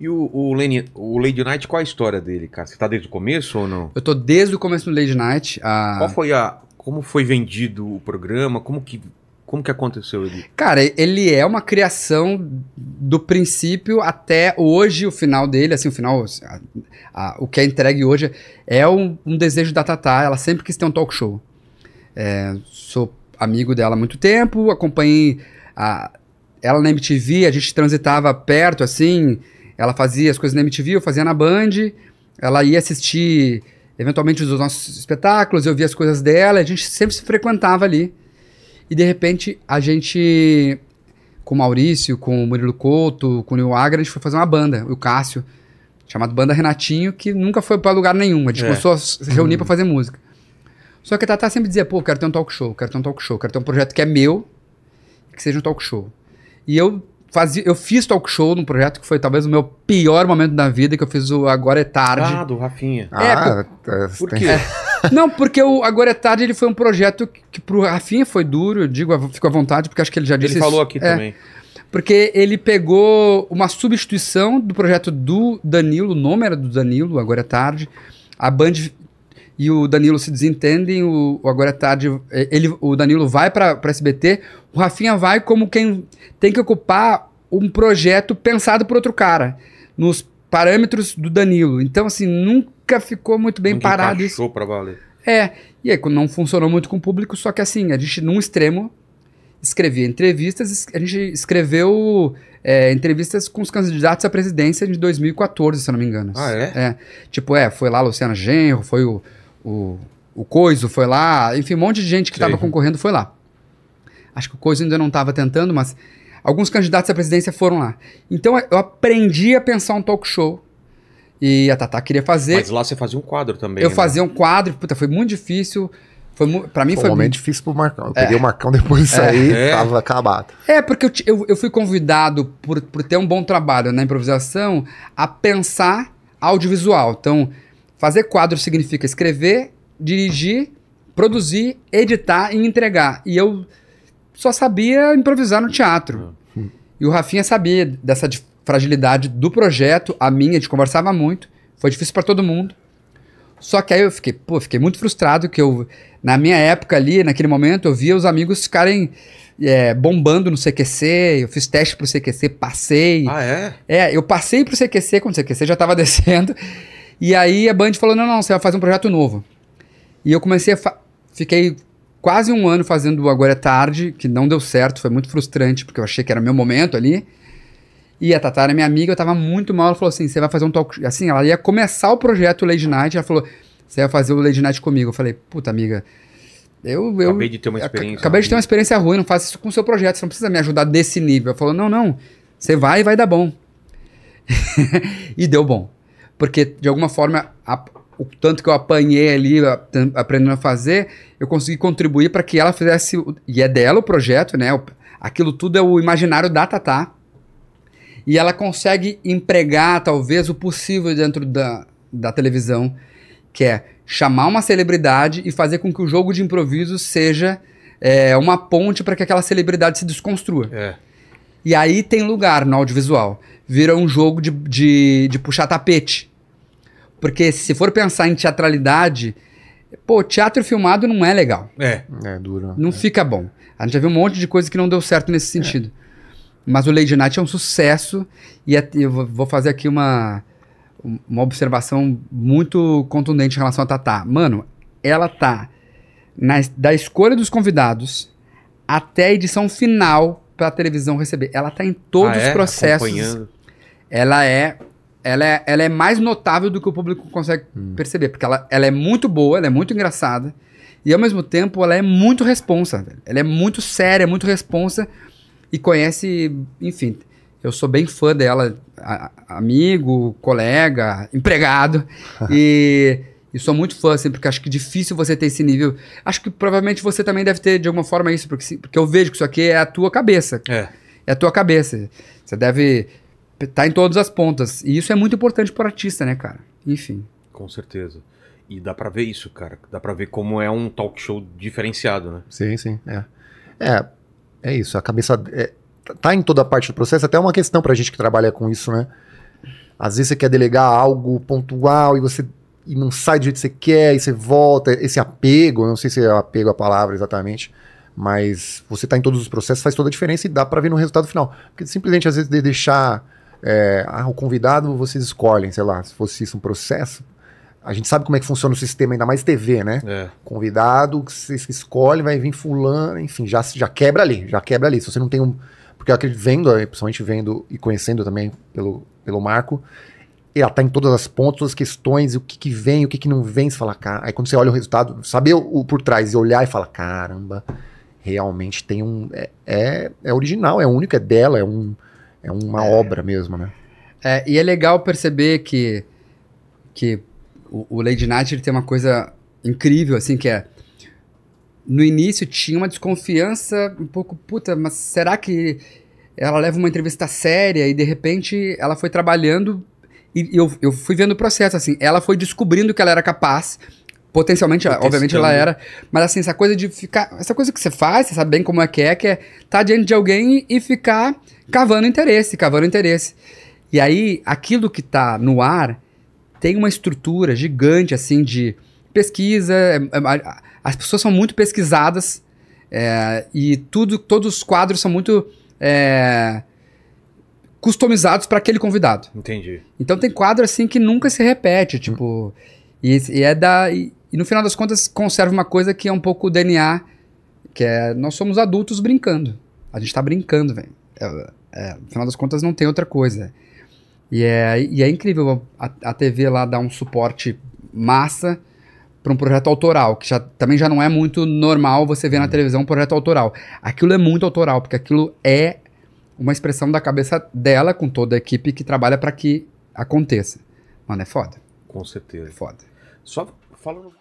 E o, o, Lenny, o Lady Night, qual a história dele, cara? Você tá desde o começo ou não? Eu tô desde o começo do Lady Night. A... Qual foi a. Como foi vendido o programa? Como que. Como que aconteceu ele? Cara, ele é uma criação do princípio até hoje, o final dele, assim, o final, a, a, o que é entregue hoje é um, um, desejo da Tatá, ela sempre quis ter um talk show. É, sou amigo dela há muito tempo, acompanhei a, ela na MTV, a gente transitava perto, assim, ela fazia as coisas na MTV, eu fazia na Band. Ela ia assistir, eventualmente, os nossos espetáculos, eu via as coisas dela. A gente sempre se frequentava ali. E, de repente, a gente, com o Maurício, com o Murilo Couto, com o Neil Agra, a gente foi fazer uma banda, o Cássio, chamado Banda Renatinho, que nunca foi para lugar nenhum. A gente é. começou a se uhum. reunir hum. para fazer música. Só que a Tatá sempre dizia, pô, quero ter um talk show, quero ter um talk show, quero ter um projeto que é meu, que seja um talk show. E eu fazia, eu fiz talk show num projeto que foi talvez o meu pior momento da vida, que eu fiz o Agora é Tarde. Ah, do Rafinha. É, ah, por, tá, por quê? É, não, porque o Agora é Tarde ele foi um projeto que, que pro Rafinha foi duro, eu digo, fico à vontade, porque acho que ele já disse Ele falou aqui é, também. Porque ele pegou uma substituição do projeto do Danilo, o nome era do Danilo, Agora é Tarde. A Band e o Danilo se desentendem, o, o Agora é Tarde, é, ele, o Danilo vai para SBT, o Rafinha vai como quem tem que ocupar um projeto pensado por outro cara, nos parâmetros do Danilo. Então, assim, nunca ficou muito bem nunca parado isso. para valer. É, e aí não funcionou muito com o público, só que assim, a gente num extremo escrevia entrevistas, a gente escreveu é, entrevistas com os candidatos à presidência de 2014, se eu não me engano. Ah, é? é? Tipo, é, foi lá Luciana Genro, foi o o, o Coiso foi lá, enfim, um monte de gente que estava concorrendo foi lá. Acho que o Coiso ainda não estava tentando, mas alguns candidatos à presidência foram lá. Então eu aprendi a pensar um talk show. E a Tatá queria fazer. Mas lá você fazia um quadro também. Eu né? fazia um quadro, puta, foi muito difícil. Foi, pra mim foi, um momento difícil pro Marcão. Eu é. peguei o Marcão depois disso é. aí, é. tava acabado. É, porque eu, eu, eu, fui convidado por, por ter um bom trabalho na improvisação a pensar audiovisual. Então, Fazer quadro significa escrever, dirigir, produzir, editar e entregar. E eu só sabia improvisar no teatro. E o Rafinha sabia dessa fragilidade do projeto, a minha, a gente conversava muito, foi difícil para todo mundo. Só que aí eu fiquei, pô, fiquei muito frustrado que eu, na minha época ali, naquele momento, eu via os amigos ficarem é, bombando no CQC, eu fiz teste pro CQC, passei. Ah, é? É, eu passei pro CQC, quando o CQC já tava descendo, e aí a Band falou: não, não, você vai fazer um projeto novo. E eu comecei a. Fiquei quase um ano fazendo Agora é Tarde, que não deu certo, foi muito frustrante, porque eu achei que era meu momento ali. E a Tatá era minha amiga, eu tava muito mal. Ela falou assim: você vai fazer um talk. Assim, ela ia começar o projeto Lady Night. Ela falou: você vai fazer o Lady Night comigo. Eu falei: puta, amiga. Eu, eu acabei de ter uma experiência. Ac acabei de ter uma experiência ruim, não faça isso com o seu projeto, você não precisa me ajudar desse nível. Ela falou: não, não, você vai e vai dar bom. e deu bom porque de alguma forma a, o tanto que eu apanhei ali a, aprendendo a fazer, eu consegui contribuir para que ela fizesse e é dela o projeto, né? O, aquilo tudo é o imaginário da Tatá. E ela consegue empregar talvez o possível dentro da, da televisão, que é chamar uma celebridade e fazer com que o jogo de improviso seja é, uma ponte para que aquela celebridade se desconstrua. É. E aí tem lugar no audiovisual. Vira um jogo de, de, de puxar tapete. Porque se for pensar em teatralidade, pô, teatro filmado não é legal. É. É duro. Né? Não é. fica bom. A gente já viu um monte de coisa que não deu certo nesse é. sentido. É. Mas o Lady Night é um sucesso e é, eu vou fazer aqui uma, uma observação muito contundente em relação a Tatá. Mano, ela tá na, da escolha dos convidados até a edição final para a televisão receber. Ela tá em todos ah, os é? processos. Ela é ela é, ela é mais notável do que o público consegue hum. perceber, porque ela, ela é muito boa, ela é muito engraçada, e ao mesmo tempo ela é muito responsa, velho. ela é muito séria, muito responsa, e conhece, enfim, eu sou bem fã dela, a, amigo, colega, empregado, e, e sou muito fã, assim, porque acho que difícil você ter esse nível, acho que provavelmente você também deve ter de alguma forma isso, porque, porque eu vejo que isso aqui é a tua cabeça, é, é a tua cabeça, você deve tá em todas as pontas. E isso é muito importante para artista, né, cara? Enfim. Com certeza. E dá para ver isso, cara. Dá para ver como é um talk show diferenciado, né? Sim, sim. É, é, é isso. A cabeça é, tá em toda parte do processo. Até é uma questão pra gente que trabalha com isso, né? Às vezes você quer delegar algo pontual e você e não sai do jeito que você quer, e você volta. Esse apego, não sei se é apego a palavra exatamente, mas você tá em todos os processos, faz toda a diferença e dá para ver no resultado final. Porque simplesmente, às vezes, de deixar é, ah, o convidado vocês escolhem, sei lá, se fosse isso um processo, a gente sabe como é que funciona o sistema, ainda mais TV, né? É. Convidado, vocês escolhem, vai vir fulano, enfim, já, já quebra ali, já quebra ali. Se você não tem um. Porque eu acredito, vendo, eh, principalmente vendo e conhecendo também pelo, pelo Marco, ela tá em todas as pontas, todas as questões, o que, que vem, o que, que não vem, você fala, cara. Aí quando você olha o resultado, saber o, o por trás e olhar e falar, caramba, realmente tem um. É, é, é original, é único, é dela, é um é uma é. obra mesmo, né? É, e é legal perceber que, que o, o Lady Night ele tem uma coisa incrível, assim, que é. No início tinha uma desconfiança um pouco, puta, mas será que ela leva uma entrevista séria e de repente ela foi trabalhando e eu, eu fui vendo o processo, assim, ela foi descobrindo que ela era capaz Potencialmente, Potencial. obviamente ela era. Mas assim, essa coisa de ficar. Essa coisa que você faz, você sabe bem como é que é, que é estar tá diante de alguém e ficar cavando interesse, cavando interesse. E aí, aquilo que está no ar tem uma estrutura gigante, assim, de pesquisa. É, é, as pessoas são muito pesquisadas é, e tudo, todos os quadros são muito é, customizados para aquele convidado. Entendi. Então tem quadro assim que nunca se repete, tipo. E, e é da. E no final das contas, conserva uma coisa que é um pouco o DNA, que é nós somos adultos brincando. A gente tá brincando, velho. É, é, no final das contas, não tem outra coisa. E é, e é incrível a, a TV lá dar um suporte massa para um projeto autoral, que já, também já não é muito normal você ver na uhum. televisão um projeto autoral. Aquilo é muito autoral, porque aquilo é uma expressão da cabeça dela com toda a equipe que trabalha para que aconteça. Mano, é foda. Com certeza. É foda. Só falando